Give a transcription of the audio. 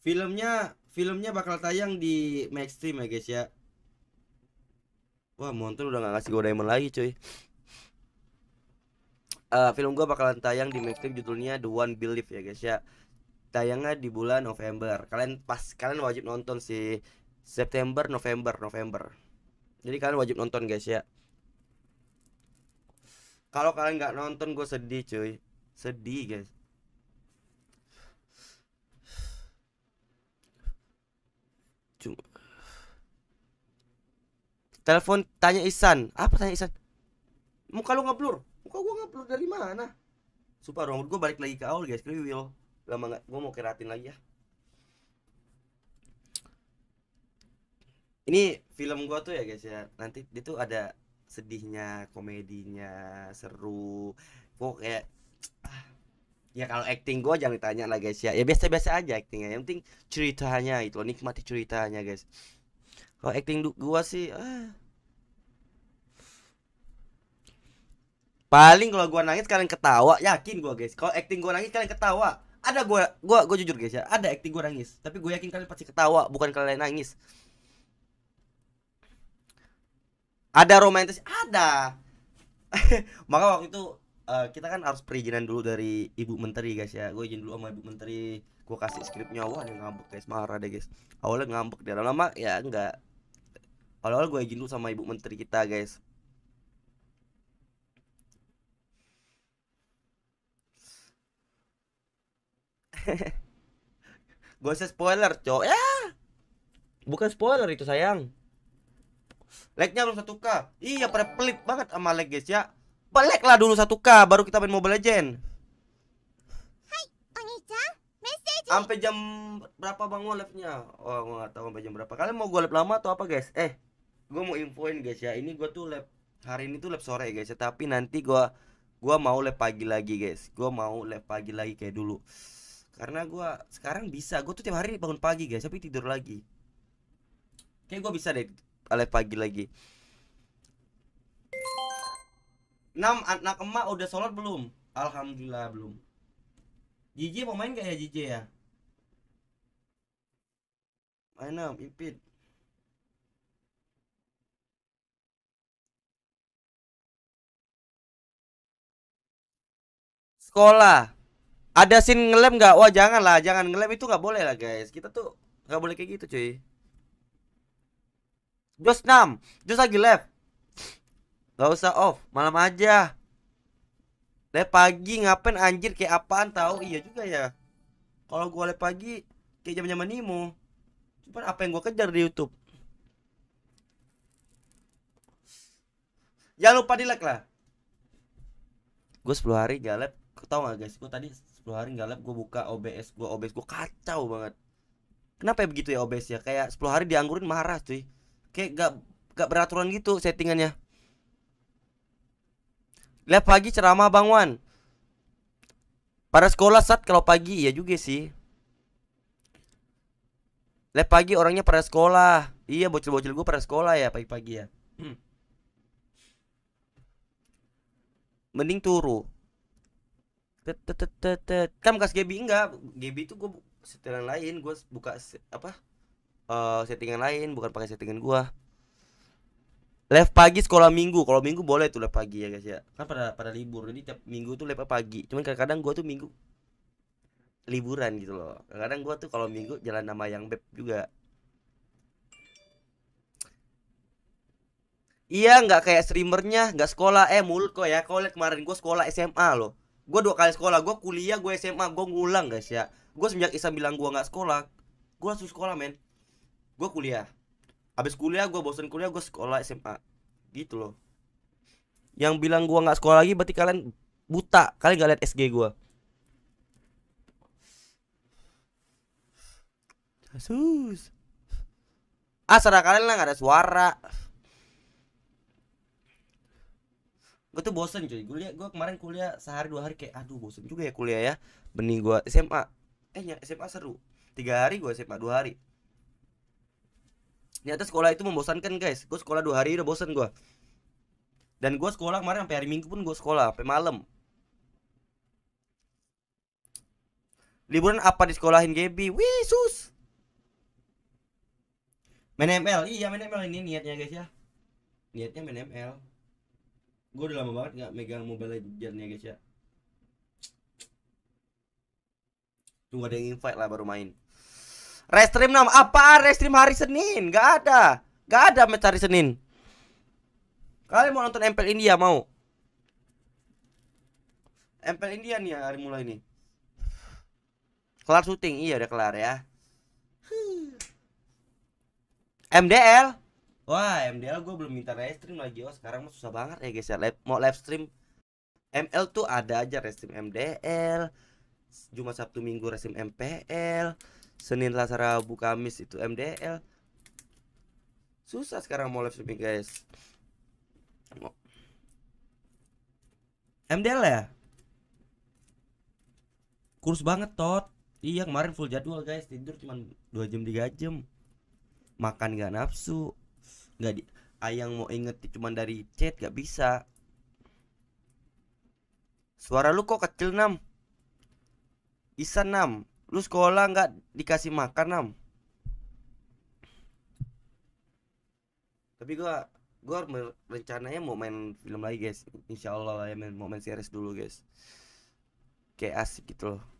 filmnya filmnya bakal tayang di Maxstream ya guys ya wah Monster udah gak ngasih gue diamond lagi cuy uh, film gue bakalan tayang di Maxstream judulnya The One Belief ya guys ya tayangnya di bulan November kalian pas kalian wajib nonton si September November November jadi kalian wajib nonton guys ya kalau kalian nggak nonton gue sedih cuy sedih guys Telepon tanya Isan. Apa tanya Isan? Muka lu ngeblur. Muka gua ngeblur dari mana? Sumpah rambut gua balik lagi ke awal guys, kriwil. Lama enggak gua mau keratin lagi ya. Ini film gua tuh ya guys ya. Nanti dia tuh ada sedihnya, komedinya, seru. Kok kayak ah. Ya kalau acting gue jangan ditanya lah guys ya Ya biasa-biasa aja actingnya Yang penting ceritanya itu Nikmati ceritanya guys kalau acting gua sih ah. Paling kalau gua nangis kalian ketawa, yakin gua guys. Kalau acting gua nangis kalian ketawa. Ada gua gua gua jujur guys ya, ada acting gua nangis, tapi gua yakin kalian pasti ketawa, bukan kalian nangis. Ada romantis, ada. Maka waktu itu uh, kita kan harus perizinan dulu dari Ibu Menteri guys ya. Gue izin dulu sama Ibu Menteri, gua kasih skripnya. Wah, dia ngambek guys, marah deh guys. Awalnya ngambek dia lama-lama ya enggak awal-awal gue izin dulu sama ibu menteri kita guys gue usah spoiler cok ya bukan spoiler itu sayang Like-nya belum satu k iya pada pelit banget sama like, guys ya pelik lah dulu satu k baru kita main mobile legend sampai jam berapa bang live nya oh gue gak tahu sampai jam berapa kalian mau gue live lama atau apa guys eh gue mau infoin guys ya ini gue tuh lab hari ini tuh lab sore guys ya tapi nanti gue gue mau lab pagi lagi guys gue mau lab pagi lagi kayak dulu karena gue sekarang bisa gue tuh tiap hari bangun pagi guys tapi tidur lagi kayak gue bisa deh lab pagi lagi enam anak emak udah sholat belum alhamdulillah belum Jiji mau main gak ya Jiji ya main enam impit sekolah ada sin ngelem nggak wah jangan lah jangan ngelem itu nggak boleh lah guys kita tuh nggak boleh kayak gitu cuy Jos 6 Jos lagi lab nggak usah off malam aja Lab pagi ngapain anjir kayak apaan tahu iya juga ya kalau gua lab pagi kayak zaman zaman nimo cuman apa yang gua kejar di YouTube jangan lupa di like lah gue sepuluh hari gak tau gak guys gue tadi 10 hari nggak lab gue buka OBS gue OBS gue kacau banget kenapa ya begitu ya OBS ya kayak 10 hari dianggurin marah cuy kayak gak gak beraturan gitu settingannya lihat pagi ceramah bang Wan pada sekolah saat kalau pagi ya juga sih Lep pagi orangnya pada sekolah iya bocil-bocil gue pada sekolah ya pagi-pagi ya mending turu kan bekas Gaby enggak Gaby itu gue setelan lain gue buka apa uh, eh, settingan lain bukan pakai settingan gue live pagi sekolah minggu kalau minggu boleh tuh live pagi ya guys ya kan pada pada libur jadi tiap minggu tuh live pagi cuman kadang-kadang gue tuh minggu liburan gitu loh kadang, -kadang gue tuh kalau minggu jalan nama yang beb juga Iya nggak kayak streamernya nggak sekolah eh mulut kok ya kau lihat kemarin gue sekolah SMA loh gue dua kali sekolah gue kuliah gue SMA gue ngulang guys ya gue semenjak Isa bilang gue nggak sekolah gue langsung sekolah men gue kuliah abis kuliah gue bosen kuliah gue sekolah SMA gitu loh yang bilang gue nggak sekolah lagi berarti kalian buta kalian nggak lihat SG gue Asus. Ah, serah kalian lah gak ada suara. gue tuh bosen cuy gue liat gue kemarin kuliah sehari dua hari kayak aduh bosen juga ya kuliah ya bening gue SMA eh ya SMA seru tiga hari gue SMA dua hari ternyata sekolah itu membosankan guys gue sekolah dua hari udah bosen gue dan gue sekolah kemarin sampai hari minggu pun gue sekolah sampai malam liburan apa di sekolahin Gaby wih sus main ML iya main ML ini niatnya guys ya niatnya main ML gue udah lama banget nggak megang mobile legendnya guys ya tunggu ada yang invite lah baru main restream nam apa restream hari Senin nggak ada nggak ada match hari Senin kalian mau nonton empel India mau empel India nih hari mulai ini kelar syuting iya udah kelar ya MDL Wah, MDL gue belum minta live stream lagi. Oh, sekarang mah susah banget ya guys ya. Live, mau live stream ML tuh ada aja live stream MDL. Jumat Sabtu Minggu live stream MPL. Senin Selasa Rabu Kamis itu MDL. Susah sekarang mau live stream guys. MDL ya? Kurus banget tot. Iya kemarin full jadwal guys tidur cuma 2 jam 3 jam makan gak nafsu nggak di ayang mau inget cuma dari chat gak bisa suara lu kok kecil nam Isan nam lu sekolah nggak dikasih makan nam tapi gua gua rencananya mau main film lagi guys insyaallah ya main mau main series dulu guys kayak asik gitu loh